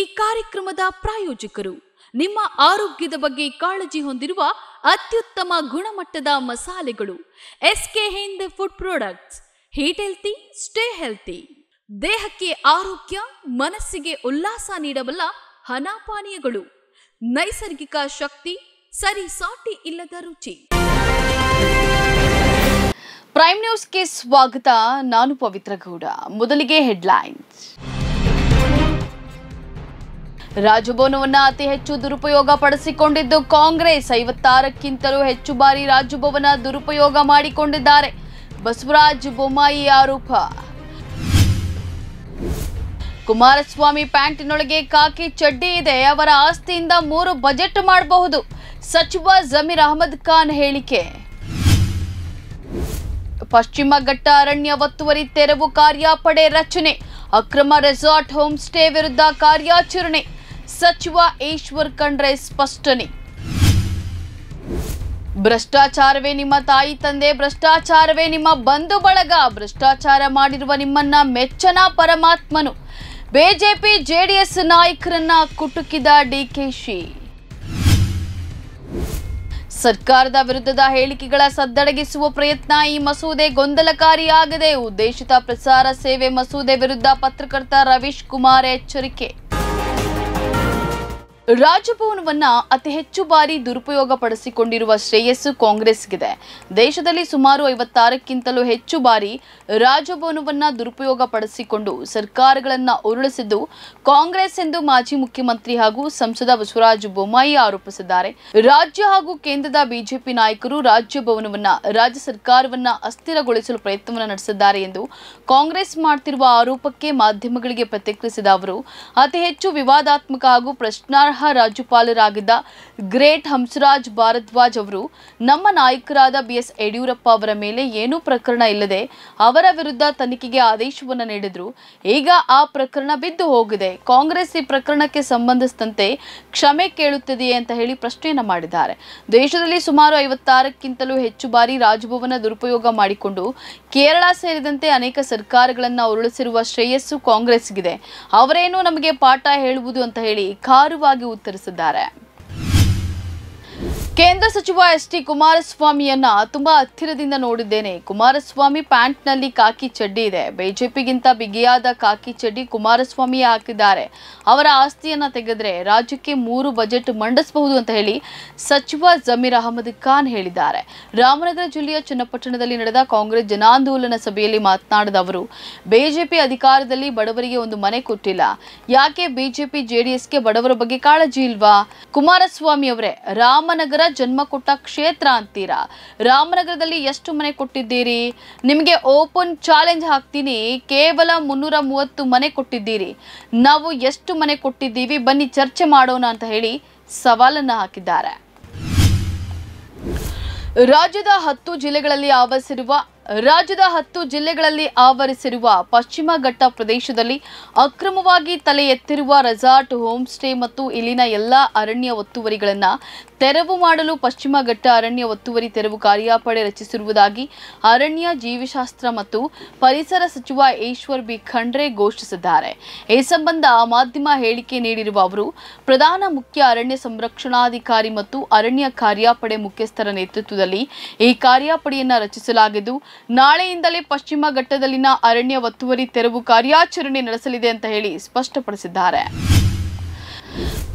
ಈ ಕಾರ್ಯಕ್ರಮದ ಪ್ರಾಯೋಜಕರು ನಿಮ್ಮ ಆರೋಗ್ಯದ ಬಗ್ಗೆ ಕಾಳಜಿ ಹೊಂದಿರುವ ಅತ್ಯುತ್ತಮ ಗುಣಮಟ್ಟದ ಮಸಾಲೆಗಳು S K Hind food products eat healthy stay healthy ದೇಹಕ್ಕೆ ಆರೋಗ್ಯ ಮನಸ್ಸಿಗೆ ಉಲ್ಲಾಸ ನೀಡಬಲ್ಲ ಹನಾಪಾನೀಯಗಳು ನೈಸರ್ಗಿಕ ಶಕ್ತಿ ಸರಿ ಸಾಟಿ ಇಲ್ಲದ ರುಚಿ ಪ್ರೈಮ್ ನ್ಯೂಸ್ಗೆ ಸ್ವಾಗತ ನಾನು ಪವಿತ್ರ ಗೌಡ ಮೊದಲಿಗೆ ಹೆಡ್ಲೈನ್ಸ್ ರಾಜಭವನವನ್ನು ಅತಿ ಹೆಚ್ಚು ದುರುಪಯೋಗ ಪಡಿಸಿಕೊಂಡಿದ್ದು ಕಾಂಗ್ರೆಸ್ ಐವತ್ತಾರಕ್ಕಿಂತಲೂ ಹೆಚ್ಚು ಬಾರಿ ರಾಜಭವನ ದುರುಪಯೋಗ ಮಾಡಿಕೊಂಡಿದ್ದಾರೆ ಬಸವರಾಜ ಬೊಮ್ಮಾಯಿ ಆರೋಪ ಕುಮಾರಸ್ವಾಮಿ ಪ್ಯಾಂಟಿನೊಳಗೆ ಕಾಕಿ ಚಡ್ಡಿ ಇದೆ ಅವರ ಆಸ್ತಿಯಿಂದ ಮೂರು ಬಜೆಟ್ ಮಾಡಬಹುದು ಸಚಿವ ಜಮೀರ್ ಅಹಮದ್ ಖಾನ್ ಹೇಳಿಕೆ ಪಶ್ಚಿಮ ಘಟ್ಟ ಅರಣ್ಯ ಒತ್ತುವರಿ ತೆರವು ಕಾರ್ಯಪಡೆ ರಚನೆ ಅಕ್ರಮ ರೆಸಾರ್ಟ್ ಹೋಮ್ ಸ್ಟೇ ವಿರುದ್ಧ ಕಾರ್ಯಾಚರಣೆ ಸಚಿವ ಈಶ್ವರ್ ಖಂಡ್ರೆ ಸ್ಪಷ್ಟನೆ ಭ್ರಷ್ಟಾಚಾರವೇ ನಿಮ್ಮ ತಾಯಿ ತಂದೆ ಭ್ರಷ್ಟಾಚಾರವೇ ನಿಮ್ಮ ಬಂಧು ಬಳಗ ಭ್ರಷ್ಟಾಚಾರ ಮಾಡಿರುವ ನಿಮ್ಮನ್ನ ಮೆಚ್ಚನ ಪರಮಾತ್ಮನು ಬಿಜೆಪಿ ಜೆಡಿಎಸ್ ನಾಯಕರನ್ನ ಕುಟುಕಿದ ಡಿಕೆಶಿ ಸರ್ಕಾರದ ವಿರುದ್ಧದ ಹೇಳಿಕೆಗಳ ಸದ್ದಡಗಿಸುವ ಪ್ರಯತ್ನ ಈ ಮಸೂದೆ ಗೊಂದಲಕಾರಿಯಾಗದೆ ಉದ್ದೇಶಿತ ಪ್ರಸಾರ ಸೇವೆ ಮಸೂದೆ ವಿರುದ್ಧ ಪತ್ರಕರ್ತ ರವೀಶ್ ಕುಮಾರ್ ಎಚ್ಚರಿಕೆ ರಾಜಭವನವನ್ನ ಅತಿ ಹೆಚ್ಚು ಬಾರಿ ದುರುಪಯೋಗ ಪಡಿಸಿಕೊಂಡಿರುವ ಶ್ರೇಯಸ್ಸು ಕಾಂಗ್ರೆಸ್ಗಿದೆ ದೇಶದಲ್ಲಿ ಸುಮಾರು ಐವತ್ತಾರಕ್ಕಿಂತಲೂ ಹೆಚ್ಚು ಬಾರಿ ರಾಜಭವನವನ್ನ ದುರುಪಯೋಗ ಪಡಿಸಿಕೊಂಡು ಸರ್ಕಾರಗಳನ್ನ ಉರುಳಿಸಿದ್ದು ಕಾಂಗ್ರೆಸ್ ಎಂದು ಮಾಜಿ ಮುಖ್ಯಮಂತ್ರಿ ಹಾಗೂ ಸಂಸದ ಬಸವರಾಜ ಬೊಮ್ಮಾಯಿ ಆರೋಪಿಸಿದ್ದಾರೆ ರಾಜ್ಯ ಹಾಗೂ ಕೇಂದ್ರದ ಬಿಜೆಪಿ ನಾಯಕರು ರಾಜ್ಯಭವನವನ್ನ ರಾಜ್ಯ ಸರ್ಕಾರವನ್ನ ಅಸ್ಥಿರಗೊಳಿಸಲು ಪ್ರಯತ್ನವನ್ನು ನಡೆಸಿದ್ದಾರೆ ಎಂದು ಕಾಂಗ್ರೆಸ್ ಮಾಡ್ತಿರುವ ಆರೋಪಕ್ಕೆ ಮಾಧ್ಯಮಗಳಿಗೆ ಪ್ರತಿಕ್ರಿಯಿಸಿದ ಅವರು ಅತಿ ಹೆಚ್ಚು ವಿವಾದಾತ್ಮಕ ಹಾಗೂ ಪ್ರಶ್ನಾರ್ಹ ಅನರ್ಹ ರಾಜ್ಯಪಾಲರಾಗಿದ್ದ ಗ್ರೇಟ್ ಹಂಸರಾಜ್ ಭಾರದ್ವಾಜ್ ಅವರು ನಮ್ಮ ನಾಯಕರಾದ ಬಿಎಸ್ ಯಡಿಯೂರಪ್ಪ ಅವರ ಮೇಲೆ ಏನೂ ಪ್ರಕರಣ ಇಲ್ಲದೆ ಅವರ ವಿರುದ್ಧ ತನಿಖೆಗೆ ಆದೇಶವನ್ನು ನೀಡಿದ್ರು ಈಗ ಆ ಪ್ರಕರಣ ಬಿದ್ದು ಹೋಗಿದೆ ಕಾಂಗ್ರೆಸ್ ಈ ಪ್ರಕರಣಕ್ಕೆ ಸಂಬಂಧಿಸಿದಂತೆ ಕ್ಷಮೆ ಕೇಳುತ್ತಿದೆಯೇ ಅಂತ ಹೇಳಿ ಪ್ರಶ್ನೆಯನ್ನು ಮಾಡಿದ್ದಾರೆ ದೇಶದಲ್ಲಿ ಸುಮಾರು ಐವತ್ತಾರಕ್ಕಿಂತಲೂ ಹೆಚ್ಚು ಬಾರಿ ರಾಜಭವನ ದುರುಪಯೋಗ ಮಾಡಿಕೊಂಡು ಕೇರಳ ಸೇರಿದಂತೆ ಅನೇಕ ಸರ್ಕಾರಗಳನ್ನು ಉರುಳಿಸಿರುವ ಶ್ರೇಯಸ್ಸು ಕಾಂಗ್ರೆಸ್ಗಿದೆ ಅವರೇನು ನಮಗೆ ಪಾಠ ಹೇಳುವುದು ಅಂತ ಹೇಳಿ ಖಾರುವಾಗಿ ಉತ್ತರಿಸಿದ್ದಾರೆ ಕೇಂದ್ರ ಸಚಿವ ಎಸ್ ಟಿ ಕುಮಾರಸ್ವಾಮಿಯನ್ನ ತುಂಬಾ ಹತ್ತಿರದಿಂದ ನೋಡಿದ್ದೇನೆ ಕುಮಾರಸ್ವಾಮಿ ಪ್ಯಾಂಟ್ ನಲ್ಲಿ ಕಾಕಿ ಚಡ್ಡಿ ಇದೆ ಬಿಜೆಪಿಗಿಂತ ಬಿಗಿಯಾದ ಕಾಕಿ ಚಡ್ಡಿ ಕುಮಾರಸ್ವಾಮಿ ಹಾಕಿದ್ದಾರೆ ಅವರ ಆಸ್ತಿಯನ್ನ ತೆಗೆದ್ರೆ ರಾಜ್ಯಕ್ಕೆ ಮೂರು ಬಜೆಟ್ ಮಂಡಿಸಬಹುದು ಅಂತ ಹೇಳಿ ಸಚಿವ ಜಮೀರ್ ಅಹಮದ್ ಖಾನ್ ಹೇಳಿದ್ದಾರೆ ರಾಮನಗರ ಜಿಲ್ಲೆಯ ಚನ್ನಪಟ್ಟಣದಲ್ಲಿ ನಡೆದ ಕಾಂಗ್ರೆಸ್ ಜನಾಂದೋಲನ ಸಭೆಯಲ್ಲಿ ಮಾತನಾಡಿದ ಅವರು ಬಿಜೆಪಿ ಅಧಿಕಾರದಲ್ಲಿ ಬಡವರಿಗೆ ಒಂದು ಮನೆ ಕೊಟ್ಟಿಲ್ಲ ಯಾಕೆ ಬಿಜೆಪಿ ಜೆಡಿಎಸ್ಗೆ ಬಡವರ ಬಗ್ಗೆ ಕಾಳಜಿ ಇಲ್ವಾ ಕುಮಾರಸ್ವಾಮಿ ಅವರೇ ರಾಮನಗರ ಜನ್ಮ ಕೊಟ್ಟ ಕ್ಷೇತ್ರ ಅಂತೀರಾ ರಾಮನಗರದಲ್ಲಿ ಎಷ್ಟು ಮನೆ ಕೊಟ್ಟಿದ್ದೀರಿ ನಿಮಗೆ ಓಪನ್ ಚಾಲೆಂಜ್ ಹಾಕ್ತೀನಿ ಕೇವಲ ಮುನ್ನೂರ ಮೂವತ್ತು ಮನೆ ಕೊಟ್ಟಿದ್ದೀರಿ ನಾವು ಎಷ್ಟು ಮನೆ ಕೊಟ್ಟಿದ್ದೀವಿ ಬನ್ನಿ ಚರ್ಚೆ ಮಾಡೋಣ ಅಂತ ಹೇಳಿ ಸವಾಲನ್ನು ಹಾಕಿದ್ದಾರೆ ರಾಜ್ಯದ ಹತ್ತು ಜಿಲ್ಲೆಗಳಲ್ಲಿ ಆವರಿಸಿರುವ ರಾಜ್ಯದ ಹತ್ತು ಜಿಲ್ಲೆಗಳಲ್ಲಿ ಆವರಿಸಿರುವ ಪಶ್ಚಿಮ ಘಟ್ಟ ಪ್ರದೇಶದಲ್ಲಿ ಅಕ್ರಮವಾಗಿ ತಲೆ ಎತ್ತಿರುವ ರೆಸಾರ್ಟ್ ಹೋಮ್ ಸ್ಟೇ ಮತ್ತು ಇಲ್ಲಿನ ಎಲ್ಲ ಅರಣ್ಯ ಒತ್ತುವರಿಗಳನ್ನು ತೆರವು ಮಾಡಲು ಪಶ್ಚಿಮ ಘಟ್ಟ ಅರಣ್ಯ ಒತ್ತುವರಿ ತೆರವು ಕಾರ್ಯಪಡೆ ರಚಿಸಿರುವುದಾಗಿ ಅರಣ್ಯ ಜೀವಶಾಸ್ತ್ರ ಮತ್ತು ಪರಿಸರ ಸಚಿವ ಈಶ್ವರ್ ಬಿ ಖಂಡ್ರೆ ಘೋಷಿಸಿದ್ದಾರೆ ಈ ಸಂಬಂಧ ಮಾಧ್ಯಮ ಹೇಳಿಕೆ ನೀಡಿರುವ ಅವರು ಪ್ರಧಾನ ಮುಖ್ಯ ಅರಣ್ಯ ಸಂರಕ್ಷಣಾಧಿಕಾರಿ ಮತ್ತು ಅರಣ್ಯ ಕಾರ್ಯಾಪಡೆ ಮುಖ್ಯಸ್ಥರ ನೇತೃತ್ವದಲ್ಲಿ ಈ ಕಾರ್ಯಪಡೆಯನ್ನು ರಚಿಸಲಾಗಿದ್ದು ನಾಳೆಯಿಂದಲೇ ಪಶ್ಚಿಮ ಘಟ್ಟದಲ್ಲಿನ ಅರಣ್ಯ ಒತ್ತುವರಿ ತೆರವು ಕಾರ್ಯಾಚರಣೆ ನಡೆಸಲಿದೆ ಅಂತ ಹೇಳಿ ಸ್ಪಷ್ಟಪಡಿಸಿದ್ದಾರೆ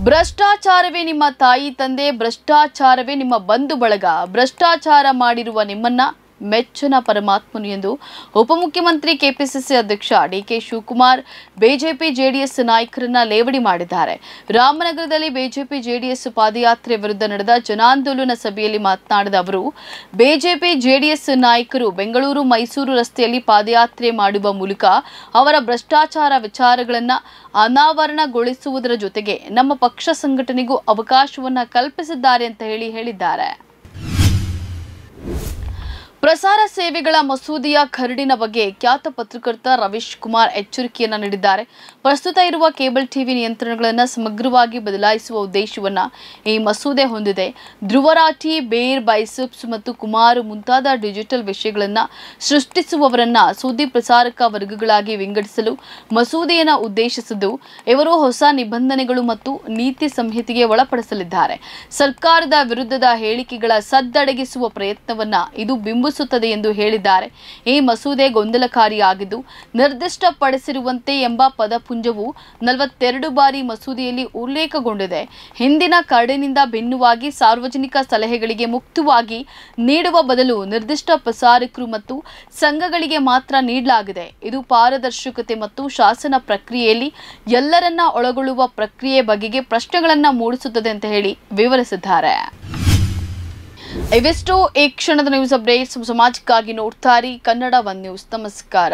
ಭ್ರಷ್ಟಾಚಾರವೇ ನಿಮ್ಮ ತಾಯಿ ತಂದೆ ಭ್ರಷ್ಟಾಚಾರವೇ ನಿಮ್ಮ ಬಂಧು ಬಳಗ ಭ್ರಷ್ಟಾಚಾರ ಮಾಡಿರುವ ನಿಮ್ಮನ್ನ ಮೆಚ್ಚಿನ ಪರಮಾತ್ಮನು ಎಂದು ಉಪಮುಖ್ಯಮಂತ್ರಿ ಕೆಪಿಸಿಸಿ ಅಧ್ಯಕ್ಷ ಡಿಕೆ ಶಿವಕುಮಾರ್ ಬಿಜೆಪಿ ಜೆಡಿಎಸ್ ನಾಯಕರನ್ನ ಲೇವಡಿ ಮಾಡಿದ್ದಾರೆ ರಾಮನಗರದಲ್ಲಿ ಬಿಜೆಪಿ ಜೆಡಿಎಸ್ ಪಾದಯಾತ್ರೆ ವಿರುದ್ಧ ನಡೆದ ಜನಾಂದೋಲನ ಸಭೆಯಲ್ಲಿ ಮಾತನಾಡಿದ ಅವರು ಬಿಜೆಪಿ ಜೆಡಿಎಸ್ ನಾಯಕರು ಬೆಂಗಳೂರು ಮೈಸೂರು ರಸ್ತೆಯಲ್ಲಿ ಪಾದಯಾತ್ರೆ ಮಾಡುವ ಮೂಲಕ ಅವರ ಭ್ರಷ್ಟಾಚಾರ ವಿಚಾರಗಳನ್ನು ಅನಾವರಣಗೊಳಿಸುವುದರ ಜೊತೆಗೆ ನಮ್ಮ ಪಕ್ಷ ಸಂಘಟನೆಗೂ ಅವಕಾಶವನ್ನು ಕಲ್ಪಿಸಿದ್ದಾರೆ ಅಂತ ಹೇಳಿ ಹೇಳಿದ್ದಾರೆ ಪ್ರಸಾರ ಸೇವೆಗಳ ಮಸೂದೆಯ ಕರಡಿನ ಬಗ್ಗೆ ಖ್ಯಾತ ಪತ್ರಕರ್ತ ರವೀಶ್ ಕುಮಾರ್ ಎಚ್ಚರಿಕೆಯನ್ನು ನೀಡಿದ್ದಾರೆ ಪ್ರಸ್ತುತ ಇರುವ ಕೇಬಲ್ ಟಿವಿ ನಿಯಂತ್ರಣಗಳನ್ನು ಸಮಗ್ರವಾಗಿ ಬದಲಾಯಿಸುವ ಉದ್ದೇಶವನ್ನು ಈ ಮಸೂದೆ ಹೊಂದಿದೆ ಧ್ರುವರಾಠಿ ಬೇರ್ ಬೈಸಪ್ಸ್ ಮತ್ತು ಕುಮಾರ್ ಮುಂತಾದ ಡಿಜಿಟಲ್ ವಿಷಯಗಳನ್ನು ಸೃಷ್ಟಿಸುವವರನ್ನ ಸುದ್ದಿ ಪ್ರಸಾರಕ ವರ್ಗಗಳಾಗಿ ವಿಂಗಡಿಸಲು ಮಸೂದೆಯನ್ನು ಉದ್ದೇಶಿಸಿದ್ದು ಇವರು ಹೊಸ ನಿಬಂಧನೆಗಳು ಮತ್ತು ನೀತಿ ಸಂಹಿತೆಗೆ ಒಳಪಡಿಸಲಿದ್ದಾರೆ ಸರ್ಕಾರದ ವಿರುದ್ಧದ ಹೇಳಿಕೆಗಳ ಸದ್ದಡಗಿಸುವ ಪ್ರಯತ್ನವನ್ನ ಇದು ಬಿಂಬಿಸ ಎಂದು ಹೇಳಿದ್ದಾರೆ ಈ ಮಸೂದೆ ಗೊಂದಲಕಾರಿಯಾಗಿದ್ದು ನಿರ್ದಿಷ್ಟಪಡಿಸಿರುವಂತೆ ಎಂಬ ಪದಪುಂಜವು ನಲವತ್ತೆರಡು ಬಾರಿ ಮಸೂದೆಯಲ್ಲಿ ಉಲ್ಲೇಖಗೊಂಡಿದೆ ಹಿಂದಿನ ಕರಡಿನಿಂದ ಭಿನ್ನವಾಗಿ ಸಾರ್ವಜನಿಕ ಸಲಹೆಗಳಿಗೆ ಮುಕ್ತವಾಗಿ ನೀಡುವ ಬದಲು ನಿರ್ದಿಷ್ಟ ಪ್ರಸಾರಕರು ಮತ್ತು ಸಂಘಗಳಿಗೆ ಮಾತ್ರ ನೀಡಲಾಗಿದೆ ಇದು ಪಾರದರ್ಶಕತೆ ಮತ್ತು ಶಾಸನ ಪ್ರಕ್ರಿಯೆಯಲ್ಲಿ ಎಲ್ಲರನ್ನ ಒಳಗೊಳ್ಳುವ ಪ್ರಕ್ರಿಯೆ ಬಗೆಗೆ ಪ್ರಶ್ನೆಗಳನ್ನು ಮೂಡಿಸುತ್ತದೆ ಅಂತ ಹೇಳಿ ವಿವರಿಸಿದ್ದಾರೆ ಇವೆಷ್ಟೋ ಈ ಕ್ಷಣದ ನ್ಯೂಸ್ ಅಪ್ಡೇಟ್ಸ್ ಸಮಾಜಕ್ಕಾಗಿ ನೋಡ್ತಾರಿ ಕನ್ನಡ ಒನ್ ನ್ಯೂಸ್ ನಮಸ್ಕಾರ